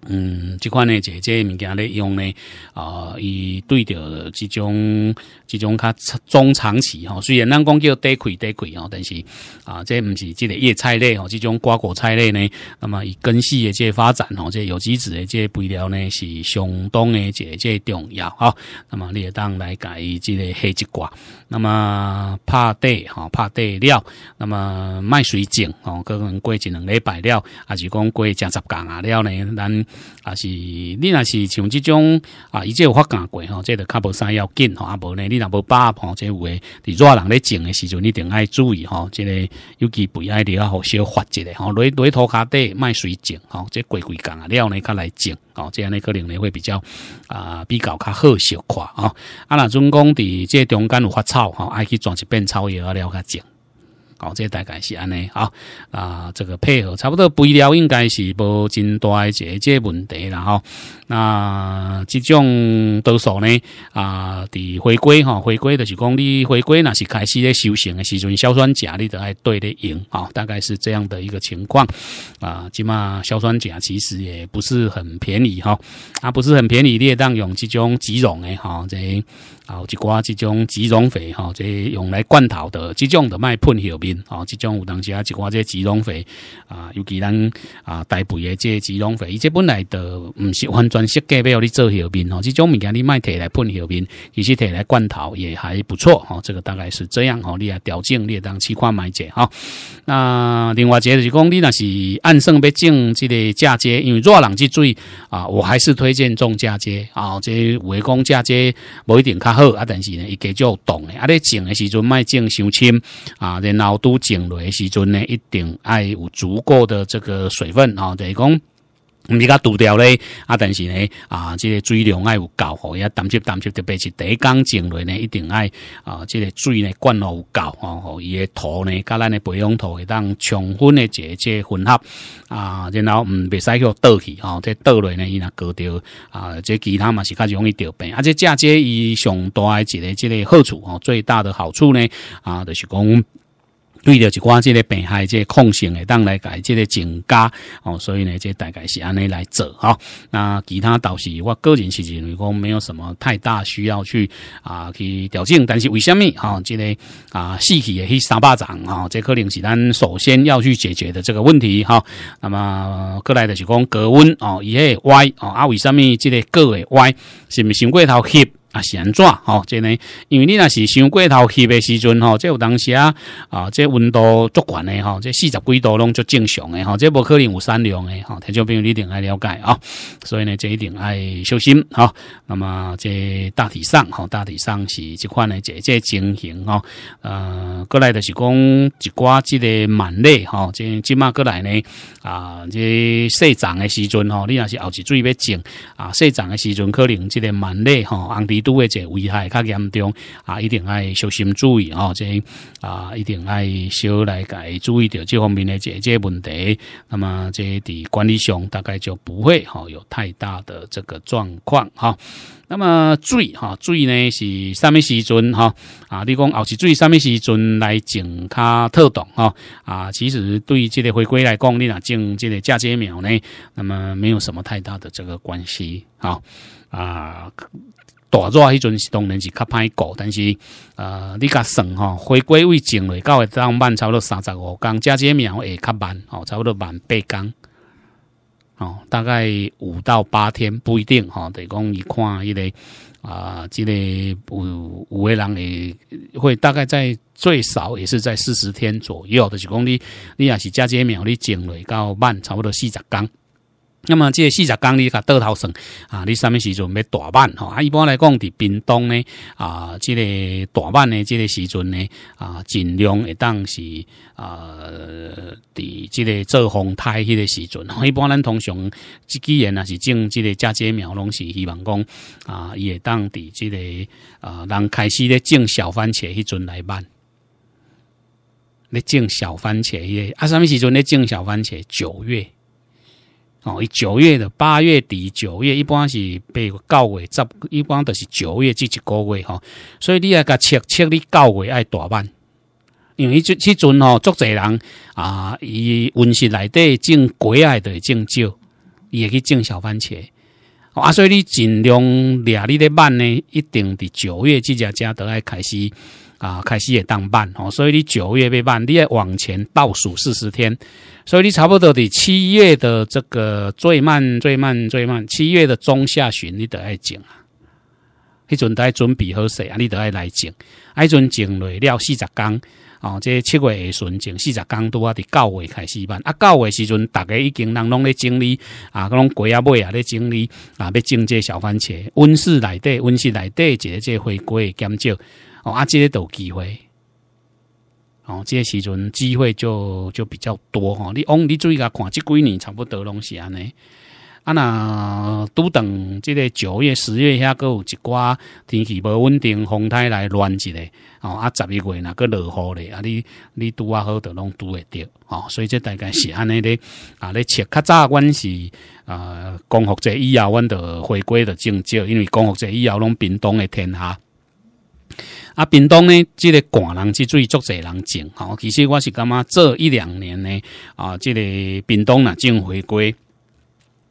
嗯，这款呢，姐姐物件咧用呢，啊，伊对着这种、这种较中长期吼，虽然咱讲叫短开短开哦，但是啊，这唔是这个叶菜类吼，这种瓜果菜类呢，那么以根系的这发展吼，这有机质的这肥料呢，是相当的这这重要哈。那么你也当来改伊这个黑一瓜，那么怕地吼，怕地料，那么卖水井哦，可能过一两礼拜料啊，是讲过加十工啊了呢，咱。啊，是，你若是像即种啊，伊即有发干过吼，即得较无啥要紧吼，啊无呢，你若无把吼，婆即的伫热人咧种的时候，你定爱注意吼，即个尤其肥要滴啊，好小发一下吼，落落土骹底卖水种吼，即过几工啊，了呢，较来种吼，这样尼可能呢会比较啊比较较好小快啊。啊，若准讲伫即中间有发臭吼，爱去转起变草药了较种。哦，这大概是安尼，啊啊，这个配合差不多肥料应该是无真大一个这问题啦吼。那这种多数呢？啊，伫回归哈，回归的就是讲你回归那是开始咧修行的时阵，硝酸钾你得爱对咧用，啊，大概是这样的一个情况。啊，起码硝酸钾其实也不是很便宜哈，啊，不是很便宜的，当用这种基溶的哈，这有一寡这种基溶肥哈，这用来灌头的，这种的卖喷尿哦，即种有当时啊，一寡个寄养肥啊，尤其咱啊大肥诶，个寄养肥，伊即本来都唔是完全设计要你做药面哦，即种物件你卖摕来喷药面，伊实摕来罐头也还不错哦。这个大概是这样哦，你啊条件咧，当试看买者哈。那另外一个就是讲，你若是按算要种即个嫁接，因为热人之水啊，我还是推荐种嫁接啊。即五月光嫁接无一定较好啊，但是呢，伊少有冻诶。啊，你种诶时阵卖种伤深啊，然后。都落蕊时阵呢，一定爱有足够的这个水分啊，等于讲唔是佮堵掉咧啊。但是呢啊，即个水量爱有够，吼也淡湿，淡湿特别是第一缸整落呢，一定爱啊，即个水呢灌落有够吼伊个土呢，甲咱的培养土会当充分的结结混合啊，然后唔袂使去倒去吼，即倒落呢伊若高掉啊，即其他嘛是较容易得病，啊，即嫁接伊上大一个即个好处哦，最大的好处呢啊，就是讲。对着一寡即个病害，即个抗性诶，当来改即个增加哦，所以呢，即大概是安尼来做哈。那其他倒是我个人是认为讲没有什么太大需要去啊去调整，但是为虾米啊，即个啊死去诶迄三巴掌啊，这可能是咱首先要去解决的这个问题哈。那么过来的是讲隔温哦，伊后歪哦啊为虾米即个个会歪是毋是先过头翕？啊，是安怎吼，即呢，因为你若是伤过头翕的时阵吼，即有当时啊，啊，即温度足悬的吼，即四十几度拢足正常诶吼，即无可能有善良诶吼，台众朋友你一定爱了解啊，所以呢，这一定爱小心啊。那么即大体上吼，大体上是即款诶，即即情形吼。呃，过来就是讲一寡即个蛮类吼，即即马过来呢啊，即细长的时阵吼，你若是熬一最要精啊，细长的时阵可能即个蛮类吼，都会这危害较严重啊，一定爱小心注意哦，这啊，一定爱小来改注意到这方面的这这问题。那么这的管理上大概就不会哈有太大的这个状况哈。那么水意哈，呢是什么时阵哈啊？你讲后是最什么时阵来种它特懂哈啊？其实对于这个回归来讲，你若种这个嫁接苗呢，那么没有什么太大的这个关系啊啊。大热迄阵是当然是较歹过，但是呃，你甲算吼，回归位种落，到会当慢差不多三十五工，加这苗会较慢吼，差不多慢八工吼，大概五到八天不一定哦，得讲伊看一个啊，即个有有诶人会会大概在最少也是在四十天左右，就是讲你你若是加这苗你种落到慢差不多四十工。那么，即个四十公里噶多头算啊，你什物时阵要打吼？啊，一般来讲，伫冰冻呢啊，即个打瓣呢，即个时阵呢啊，尽量会当是啊，伫即个做风胎迄个时阵。一般咱通常，即几人啊是种即个嫁接苗，拢是希望讲啊，也当伫即个啊，人开始咧种小番茄迄阵来办。咧种小番茄，啊，什物时阵咧种小番茄？九月。哦，伊九月的八月底九月一般是八个高位，十一般都是九月即个月吼，所以你要甲切切你九月爱大办，因为就起阵吼，足侪人啊，伊温室内底种果爱的种少，伊会去种小番茄，啊，所以你尽量掠你的办呢，一定伫九月即只家都爱开始。啊，开始也当办哦，所以你九月被办，你要往前倒数四十天，所以你差不多得七月的这个最慢、最慢、最慢，七月的中下旬你得爱种啊。迄阵得准备好势啊，你得爱来种，迄阵种落了四十天哦。这七月的旬种四十拄啊伫九月开始办啊，九月时阵大家已经人拢咧整理啊，拢种啊、尾啊咧整理啊，要种这小番茄，温室内底、温室内底，一个只花的减少。哦，啊，这些都机会，哦，这些时阵机会就就比较多哈。你往你注意下看，这几年差不多拢是安尼。啊那都等这个九月、十月遐，阁有一寡天气无稳定，风台来乱一下，哦，啊，十一月那个落雨咧，啊，你你拄啊好得拢拄会着，哦，所以这大概是安尼咧，啊，咧切较早，阮是啊，光复节以后，阮得回归的正界，因为光复节以后，拢冰冻的天下。啊，冰冻呢，这个寒人之最足侪人种，吼。其实我是感觉这一两年呢，啊，这个冰冻啊，种回归，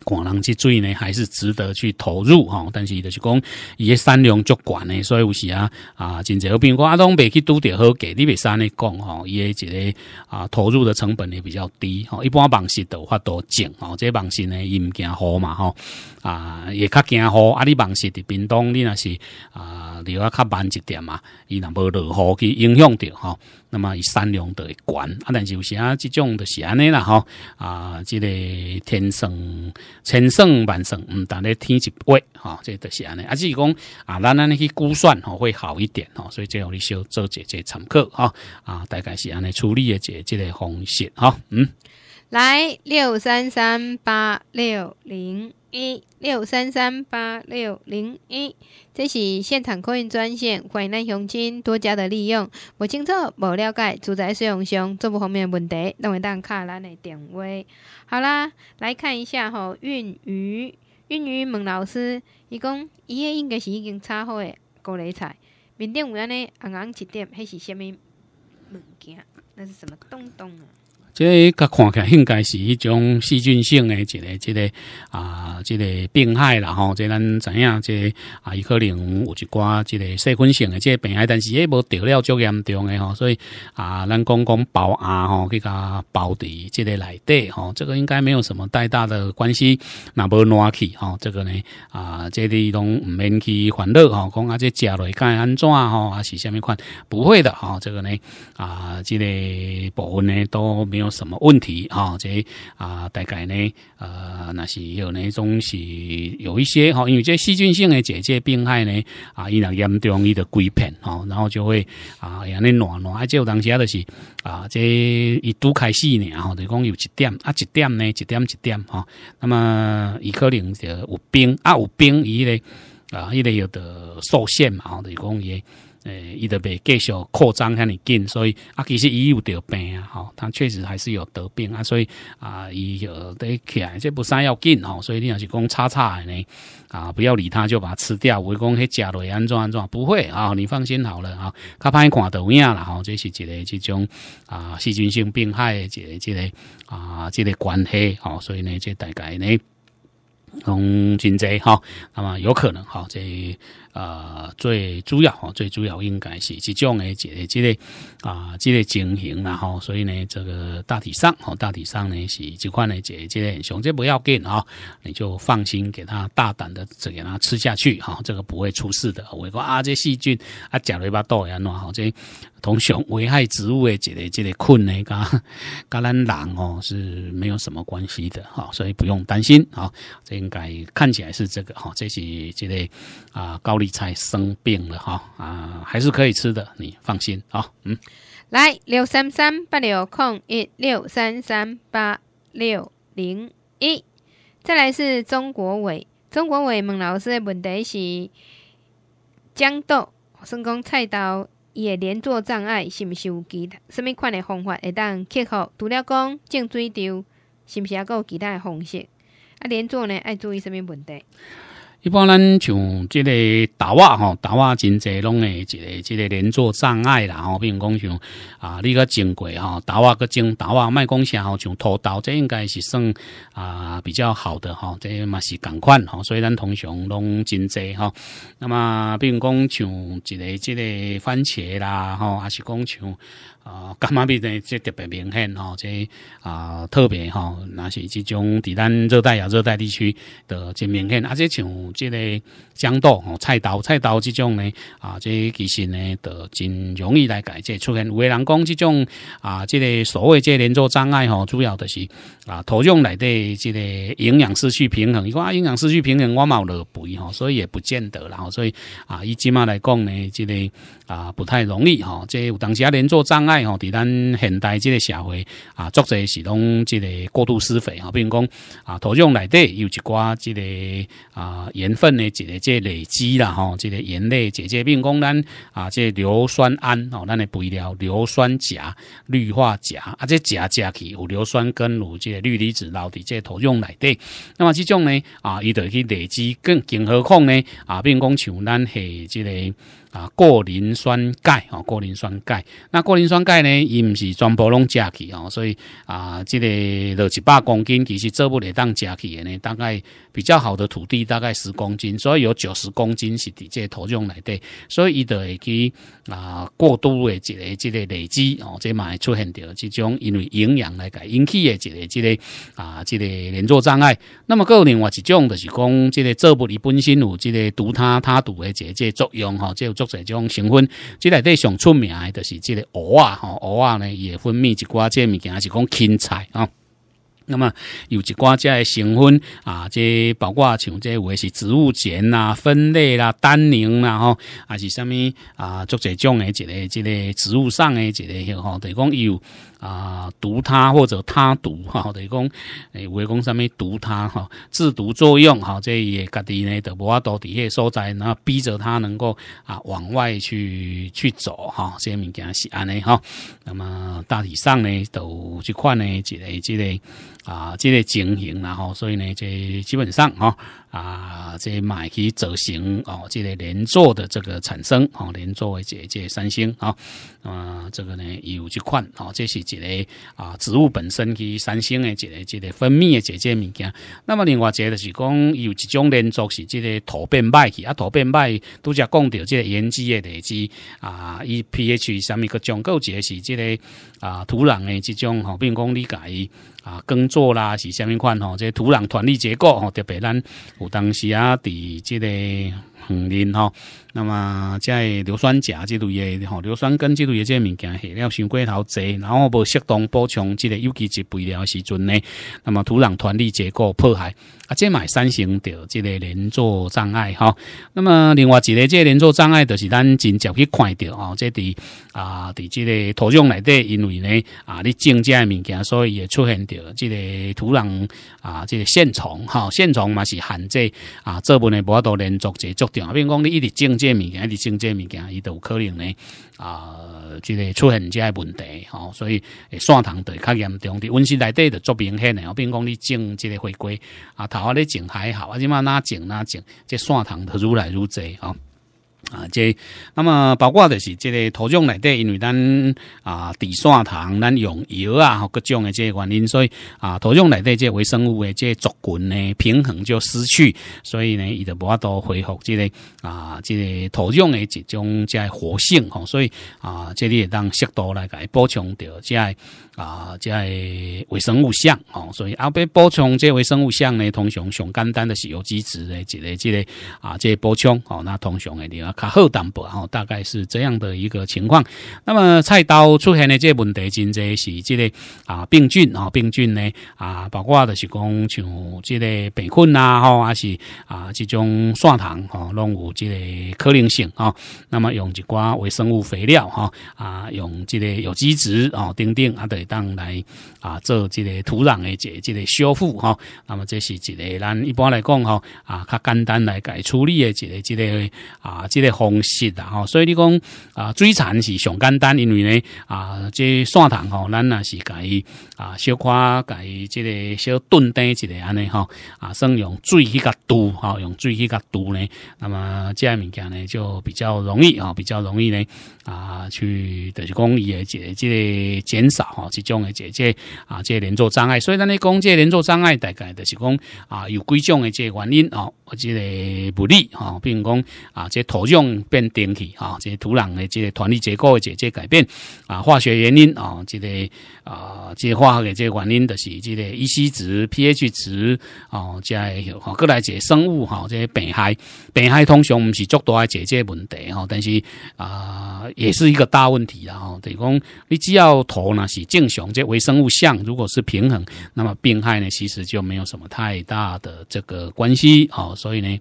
寡人之最呢，还是值得去投入，吼。但是就是讲，伊的产量足悬呢，所以有时啊，啊，真济。比如讲，阿东袂去拄着好价，你使安尼讲，吼，伊个一个啊，投入的成本也比较低，吼。一般网蟹都法度种，吼，这网蟹呢，伊毋惊雨嘛，吼。啊，也较惊雨啊，你网蟹伫冰冻你若是啊。流啊，较慢一点嘛，伊若无落雨去影响着吼，那么伊产量就会悬啊，但是有时啊，即种就是安尼啦吼啊，这个天生，千算万算，毋但咧天一不吼，即、这个就是安尼。啊，只是讲啊，咱安尼去估算哦，会好一点哦。所以这样你小做一节参考吼，啊，大概是安尼处理的这这个风险哈。嗯。来六三三八六零一六三三八六零一，这是现场客运专线，欢迎咱乡亲多加的利用。不清楚、不了解、住宅使用上，做不方面的问题，拢会当敲咱的电话。好啦，来看一下吼，运鱼，运鱼问老师，伊讲伊迄应该是已经插好的高丽菜，面顶有安尼红红一点，迄是虾物物件？那是什么东东啊？这看起来应该是一种细菌性的，一个、一个啊，一个病害啦吼。这咱知样？这啊，伊可能有一挂一个细菌性的这个病害，但是也无得了足严重诶吼。所以啊，咱讲讲包啊吼，去甲包伫这个内底吼，这个应该没有什么太大的关系。那无暖气吼，这个呢啊，这里都唔免去烦恼吼，讲啊，这家里该安怎吼，啊是什么款？不会的吼，这个呢啊，这个部分呢都。有什么问题啊？这啊，大概呢，呃，那是有那种是有一些哈，因为这细菌性的结节病害呢，啊，伊若严重伊的规片哈，然后就会啊，然后呢暖这有当时啊，就是啊，这一拄开始呢，然后就于讲有一点啊，一点呢？一点？一点？哈，那么伊可能就有冰啊，有冰，伊咧啊，伊咧有的受限嘛，就是讲伊。诶，伊就袂继续扩张遐尼紧，所以啊，其实伊有得病啊，吼，他确实还是有得病啊，所以啊，伊就得起来，这不啥要紧哦，所以你若是讲叉叉呢，啊，不要理他，就把它吃掉。我讲食落的安怎安怎，不会啊，你放心好了啊。较歹一看有影啦，吼，这是一个即种啊细菌性病害的一个一个啊即个关系，吼，所以呢，这大概呢，从真济哈，那么有可能哈，这。啊，最主要吼，最主要应该是这种的这个、这类啊这类情形然后，所以呢，这个大体上吼，大体上呢是这款的这类这类熊，这不要紧啊，你就放心给它大胆的，只给它吃下去哈，这个不会出事的。我说啊，这细菌啊，吃了一把豆芽喏，好这同熊危害植物的这类这类菌呢，噶噶咱人哦是没有什么关系的哈，所以不用担心啊。这应该看起来是这个哈，这是这类。啊，高丽菜生病了哈啊，还是可以吃的，你放心啊。嗯，来六三三八六空一六三三八六零一。再来是中国伟，中国伟问老师的问题是：豇豆、生工菜刀、野连作障碍是不？是有其他什么款的方法会当克服？除了讲种水田，是不是还有其他的方式？啊，连作呢爱注意什么问题？一般咱像即个豆瓦吼，豆瓦真侪拢会一个一个连作障碍啦，吼。比如讲像啊，你个种过吼，豆瓦个种豆瓦卖讲啥吼，像拖刀，这应该是算啊比较好的吼，这嘛是共款吼，所以咱通常拢真侪吼。那么比如讲像一个一个番茄啦，吼，还是讲像啊，干吗？比竟这特别明显哦，这啊特别哈，那是即种伫咱热带啊，热带地区的这明显，啊，且像。即系剪刀、菜刀、菜刀即种呢？啊，即其实呢，都真容易来解，即出现。有的人讲即种啊，即个所谓即连坐障碍，吼，主要是啊，土壤内啲即个营养失去平衡。伊讲啊，营养失去平衡，我冇落肥吼，所以也不见得啦。所以啊，伊今日来讲呢，即个啊，不太容易。吼。即有当时啊连坐障碍，吼，伫咱现代即个社会啊，作者系拢即个过度施肥。吼，比如讲啊，土壤内啲有一寡即个啊。盐分呢，即个即累积啦，吼，这个盐类，解决并供咱啊，即硫酸铵哦，咱的肥料硫酸钾、氯化钾啊，这钾加起有硫酸根、有即氯离子，留这即土壤内底。那么这种呢啊，伊得去累积，更更何况呢啊，并供像咱系这个。啊，过磷酸钙啊，过磷酸钙。那过磷酸钙呢，伊唔是全部拢食起哦，所以啊，这个六一百公斤其实做不了当食起嘅呢。大概比较好的土地大概十公斤，所以有九十公斤是即个土壤内底，所以伊就会去啊，过度的一个、一个累积哦，这嘛会出现到这种因为营养来改引起的一个、一个啊、即个连坐障碍。那么有另外一种就是讲，即个做不离本身有即个毒他他毒的这这作用哈，就。足侪种成分，即内底上出名的就是即个蚵啊吼，蚵啊呢也分泌一寡即物件，是讲青菜啊。那么有一寡即成分啊，即包括像即为是植物碱啦、酚类啦、单宁啦吼，还是啥物啊？足侪种诶，一个即个植物上诶，即类吼，讲伊有。啊，毒他或者他毒，哈，等于讲，诶，唔会讲啥物毒他哈，制毒作用哈，这也家己呢，都无法多底下所在，然后逼着他能够啊往外去去走哈，这些物件是安尼哈，那么大体上呢，都去看呢，这个这个。啊，这个情形然后所以呢，这基本上啊，啊，这买去造成哦，这个连作的这个产生哦，连作的这这三星啊，啊，这个呢有这款哦，这是一个啊，植物本身去三星的，这个这个分泌的这这物件。那么另外，个就是讲有一种连作是这个土变卖去啊，土变卖都只讲到这个盐基的地基啊，e p h 什么个结构，这是这个啊土壤的这种合并讲理解。啊，耕作啦是虾米款吼？这土壤团粒结构吼，特别咱有当时啊，伫即个乡里吼。那么，即硫酸钾这类的吼，硫酸根这类的这物件，系要上过头侪，然后无适当补充，即个有机质肥料的时阵呢，那么土壤团粒结构破坏，啊，这买三型的即个连作障碍哈。那么，另外一个即连作障碍，就是咱真渐去看掉哦。即伫啊，伫即个土壤内底，因为呢啊，你种这物件，所以也出现到即个土壤啊，即个线虫哈，线虫嘛是含这啊这部分无度连作足作掉，如讲你一直种。这物件还是种这物件，伊都有可能呢啊，即个出现些问题哦，所以诶，线糖对较严重，的温室内底的做明显诶，哦，如讲你种即个回归啊，头啊咧种还好，啊，即嘛那种那种，即线糖投愈来如济哦。啊，即，那么包括就是即个土壤内底，因为咱啊，地砂糖咱用油啊，各种的即个原因，所以啊，土壤内底即微生物的即族群呢，平衡就失去，所以呢，伊就无法度恢复即个啊，即个土壤的一种即活性吼，所以啊，即里当适度来改补充掉即个啊，即个微生物相吼，所以后贝补充即微生物相呢，通常上简单的是有机质的即个即个啊，即补充吼，那通常的较好淡薄吼，大概是这样的一个情况。那么菜刀出现的这问题，真侪是这个啊病菌啊病菌呢啊，包括的是讲像这个病菌啊、吼，还是啊这种蒜糖吼，拢有这个可能性啊。那么用一寡微生物肥料哈啊，用这个有机质啊，丁丁啊等来啊做这个土壤的解这个修复吼，那么这是一个咱一般来讲吼啊较简单来改处理的这个这个啊这。个方式啦，吼，所以你讲啊，水产是上简单，因为呢，啊，这蒜糖吼，咱也是伊啊，小夸伊即个小炖点一个安尼吼，啊，算用水去甲煮，吼，用水去甲煮呢，那么这物件呢就比较容易，吼，比较容易呢，啊，去就是讲个即这减少吼，这种的解这啊，这连坐障碍，所以咱咧讲这连坐障碍，大概就是讲啊，有几种的这原因哦，或者不利比如讲啊，这土。用变电体啊，这些土壤的这些团粒结构的这些改变啊，化学原因啊，这个啊，这化学的这个原因就是这个 E C 值、P H 值哦，再有哈，各来这个生物哈，这些病害病害通常不是足大的解决问题哈，但是啊，也是一个大问题啊。等于讲，你只要投呢是正常这微生物相，如果是平衡，那么病害呢其实就没有什么太大的这个关系好，所以呢。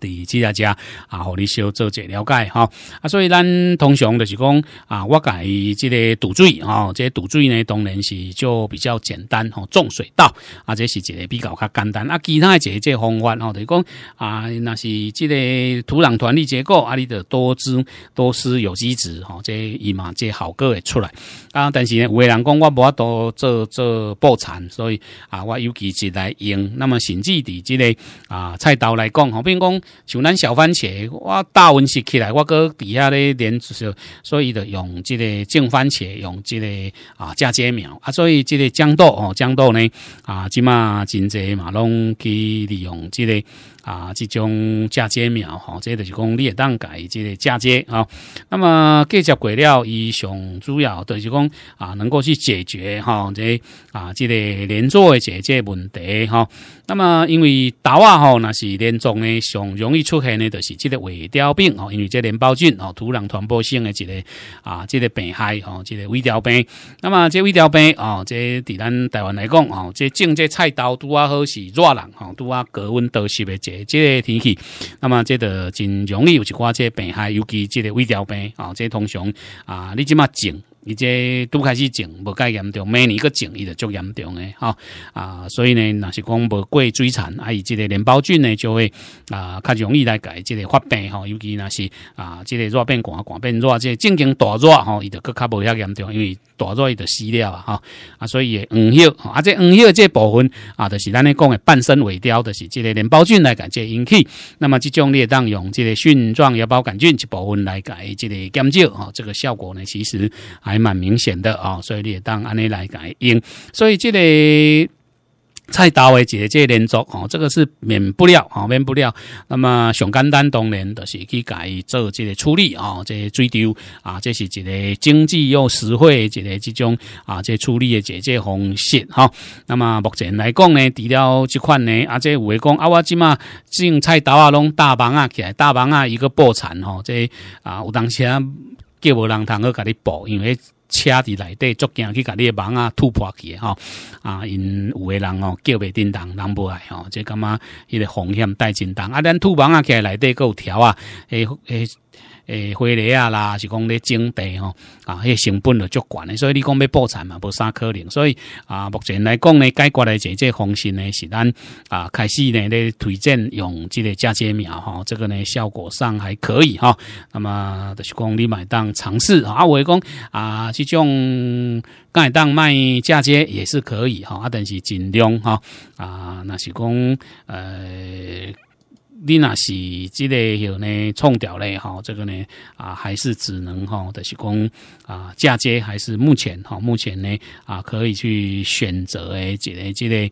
伫只啊只啊，互你小做者了解哈啊，所以咱通常就是讲啊，我伊即个堵水吼，即堵水呢，当然是就比较简单吼，种水稻啊，这是一个比较较简单啊。其他的一个方法吼，就讲啊，若是即个土壤团粒结构啊，你得多施多施有机质吼，即伊嘛即效果会出来啊。但是呢，的人讲我无多做做保产，所以啊，我尤其是来用。那么甚至伫即个啊菜刀来讲吼，比如讲。像咱小番茄，我大温室起来，我搁底下咧连就是，所以就用这个种番茄用这个啊嫁接苗啊，所以这个豇豆哦豇豆呢啊，即嘛真济嘛拢去利用这个啊这种嫁接苗吼，这就是讲劣等改这个嫁接啊。那么季接过了，伊上主要就是讲啊能够去解决哈这啊这个连作的解决问题哈。那么，因为豆啊吼，那是连种呢，上容易出现的，就是这个胃凋病吼，因为这连孢菌哦，土壤传播性的一个啊，这个病害吼，这个胃凋病。那么，这胃凋病哦，这在咱台湾来讲哦，这种这菜刀都啊，好是热人吼，都啊，高温多湿的这这天气，那么这个真容易，有一刮这病害，尤其这个胃凋病哦，这通常啊，你即嘛种。伊这拄开始肿，无介严重，每年一个肿伊着足严重诶，吼。啊，所以呢，若是讲无过追产，啊，伊即个淋巴菌呢就会啊，较容易来改即个发病，吼，尤其若是啊，即个热变寒，寒变热，即、个正经大热，吼，伊着更较无遐严重，因为。大在的死了啊，哈啊，所以黄叶啊，这黄叶这部分啊，就是咱咧讲的半身尾雕，就是即个连孢菌来改这引起。那么，即种你当用即个蕈状芽孢杆菌一部分来改，即个减少啊，这个效果呢，其实还蛮明显的啊。所以你当安尼来改用。所以即个。菜刀诶，姐个连作哦，这个是免不了啊，免不了。那么上简单，当然就是去家做即个处理啊，即个追丢啊，这是一个经济又实惠一个这种啊，即个处理诶，即个方式哈。那么目前来讲呢，除了即款呢，啊，即有诶讲啊，我即满种菜刀啊，拢大棚啊起来，大棚啊一个破产吼，即啊有当时啊，叫无人通我家你布，因为。车伫内底足惊去甲你诶网啊突破去吼，啊因有诶人哦叫袂叮当，人无来吼，即感觉伊个风险太真重。啊，咱土房啊，起来内底有条啊，诶诶。诶，花蕾啊啦，是讲咧种地吼，啊，迄成本就足悬咧，所以你讲要破产嘛，无啥可能。所以啊，目前来讲咧，解决诶就这方式咧，是咱啊开始咧咧推荐用即个嫁接苗吼，这个呢效果上还可以哈。那么是讲你买当尝试哈，啊，我讲啊即种该当卖嫁接也是可以哈，啊，但是尽量哈，啊，若是讲诶。你那是这个有呢冲掉类哈，这个呢啊还是只能哈，就是讲啊嫁接还是目前哈，目前呢啊可以去选择诶这类这类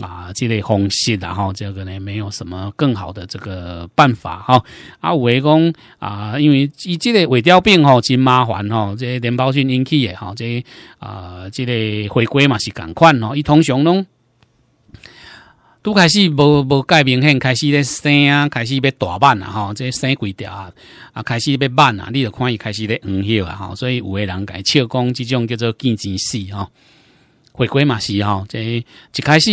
啊这类方式，然后这个呢没有什么更好的这个办法哈。啊，有诶讲啊，因为伊这类尾掉病吼真麻烦吼，这联保菌引起诶吼，这啊这类回归嘛是赶快哦，伊通常拢。拄开始无无改明显开始咧生啊，开始要大慢啊，吼，这生几条啊，啊开始要慢啊，你著看伊开始咧黄叶啊吼，所以有个人伊笑讲即种叫做见钱死吼，回归嘛是吼，这一开始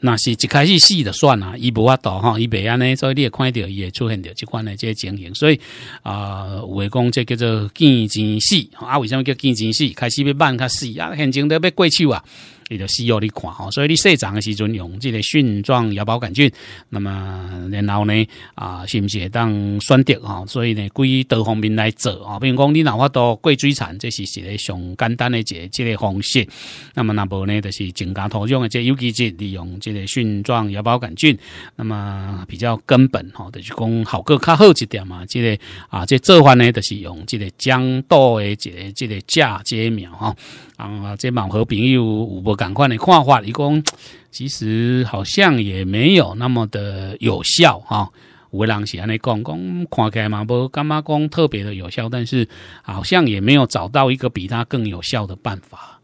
若是一开始死的算啊，伊无法度吼，伊袂安尼，所以你会看着伊会出现着即款的这情形，所以啊，有诶讲这叫做见钱死，啊为什么叫见钱死？开始要慢，较死啊，现前都要过手啊。你就需要你看哈，所以你细长的时阵用这个菌状芽孢杆菌，那么然后呢啊，是不是当选择啊？所以呢，归多方面来做啊，比如讲你哪怕到过水产，这是一个上简单的一个这个方式。那么那无呢，就是增加土壤的，这尤其即利用这个菌状芽孢杆菌，那么比较根本哈，就是讲效果较好一点嘛。即个啊，即做法呢，就是用这个豇豆的即个即个嫁接苗哈。啊，这满和平又五波赶快的看法，一共其实好像也没有那么的有效哈。有个人写那讲讲，看起来嘛，无干嘛讲特别的有效，但是好像也没有找到一个比他更有效的办法。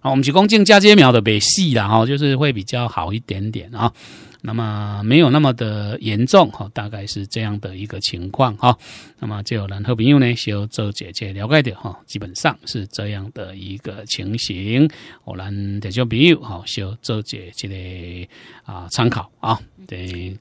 啊，我们几公镜嫁接苗的比细了哈，就是会比较好一点点啊，那么没有那么的严重哈，大概是这样的一个情况哈。那么就兰和朋友呢，需要周姐姐了解的哈，基本上是这样的一个情形，我们的小朋友哈，需要周姐姐的啊参考啊，对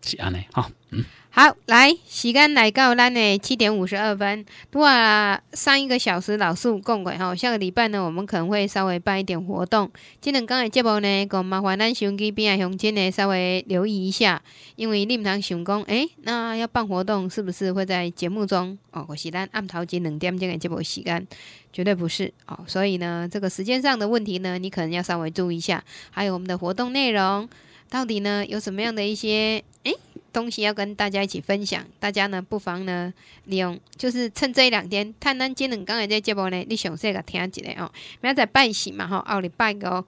是安内哈，嗯。好，来时间来到咱的七点五十二分。哇，上一个小时老是共款哈。下个礼拜呢，我们可能会稍微办一点活动。这两天的节目呢，各麻烦咱手机边啊，熊姐呢稍微留意一下，因为你们常想讲，哎，那要办活动是不是会在节目中哦？我是咱暗头这两点钟的节目时间，绝对不是哦。所以呢，这个时间上的问题呢，你可能要稍微注意一下。还有我们的活动内容，到底呢有什么样的一些哎？东西要跟大家一起分享，大家呢不妨呢利用，就是趁这两天，探咱金人刚才在节目呢，你想说个听几下哦？明仔拜喜嘛吼，二礼拜个哦，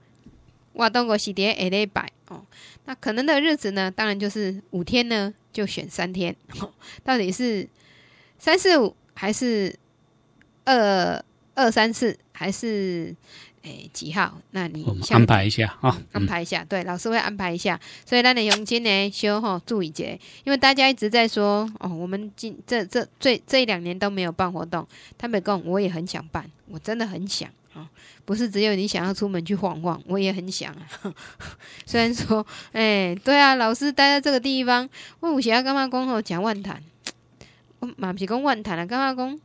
我东个是碟下礼拜哦。那可能的日子呢，当然就是五天呢，就选三天。到底是三四五还是二二三四还是？哎，几号？那你安排一下啊？安排一下，对，老师会安排一下。所以那你今金呢后哈，意一节，因为大家一直在说哦，我们今这这最这一两年都没有办活动，坦白讲，我也很想办，我真的很想啊，不是只有你想要出门去晃晃，我也很想啊。虽然说，哎，对啊，老师待在这个地方，有时侠干嘛？讲吼讲万谈，我不是讲万谈啊，干嘛讲？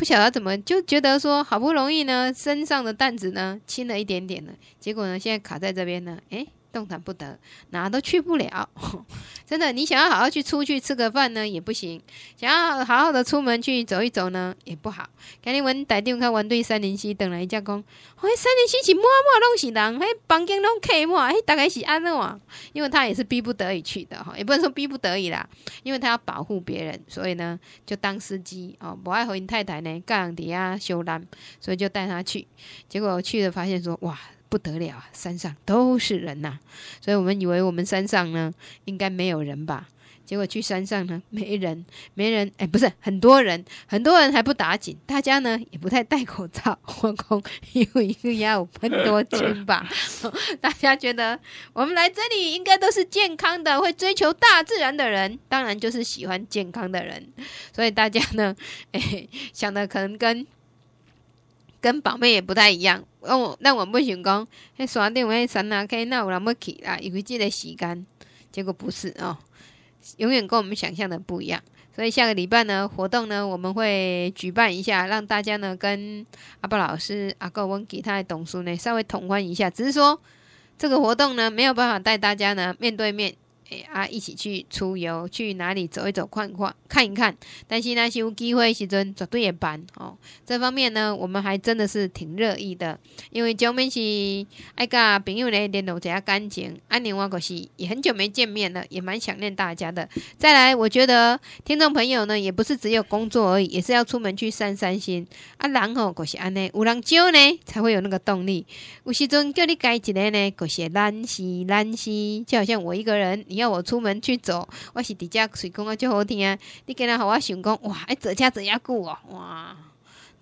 不晓得怎么就觉得说好不容易呢，身上的担子呢轻了一点点呢，结果呢现在卡在这边呢，哎。动弹不得，哪都去不了。真的，你想要好好去出去吃个饭呢，也不行；想要好好的出门去走一走呢，也不好。刚才我打电看完对三零七等了一架工，哎，三零七是默默弄死人，哎，房间弄黑嘛，哎，大概是安了。因为他也是逼不得已去的哈，也不能说逼不得已啦，因为他要保护别人，所以呢，就当司机哦。不爱和云太太呢，盖尔迪亚休兰，所以就带他去。结果去了，发现说哇。不得了啊！山上都是人呐，所以我们以为我们山上呢应该没有人吧？结果去山上呢没人，没人哎，不是很多人，很多人还不打紧，大家呢也不太戴口罩。我空有一个要五分多金吧，大家觉得我们来这里应该都是健康的，会追求大自然的人，当然就是喜欢健康的人，所以大家呢想的可能跟跟宝妹也不太一样。哦，那我们不想讲，去山顶玩山啊？去那有人要去啊？因为这个时间，结果不是哦，永远跟我们想象的不一样。所以下个礼拜呢，活动呢，我们会举办一下，让大家呢跟阿布老师、阿哥温给他的董叔呢稍微同欢一下。只是说，这个活动呢，没有办法带大家呢面对面。啊，一起去出游，去哪里走一走、看一看、看一看。但是呢，有机会时阵绝对也办哦。这方面呢，我们还真的是挺热议的，因为前面是爱甲朋友来联络一下感情，另外个是也很久没见面了，也蛮想念大家的。再来，我觉得听众朋友呢，也不是只有工作而已，也是要出门去散散心啊。然后，可是安呢，有人招呢，才会有那个动力。有时阵叫你改几个呢，可是懒兮懒兮，就好像我一个人，你。要我出门去走，我是底下随工啊，最好听。啊。你竟然和我想讲哇，坐车坐也久哦，哇。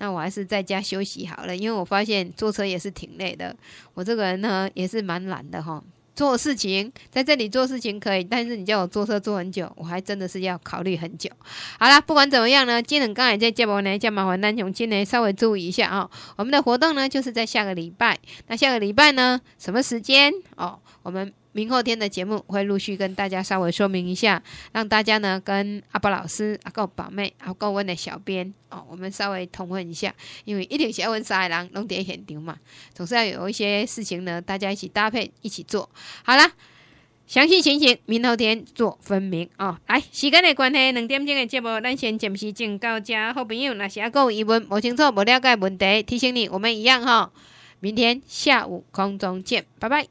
那我还是在家休息好了，因为我发现坐车也是挺累的。我这个人呢，也是蛮懒的哈。做事情在这里做事情可以，但是你叫我坐车坐很久，我还真的是要考虑很久。好啦，不管怎么样呢，今天刚才在接我呢，叫麻烦南雄今天稍微注意一下啊。我们的活动呢，就是在下个礼拜。那下个礼拜呢，什么时间哦？我们。明后天的节目会陆续跟大家稍微说明一下，让大家呢跟阿伯老师、阿够宝妹、阿够温的小编哦，我们稍微通问一下，因为一定是要问三个人，弄点现场嘛，总是要有一些事情呢，大家一起搭配一起做。好啦。详细情形明后天做分明哦。来，时间的关系，两点钟的节目，咱先暂时先到假。好朋友，那些阿有疑问不清楚、不了解问题，提醒你，我们一样哈。明天下午空中见，拜拜。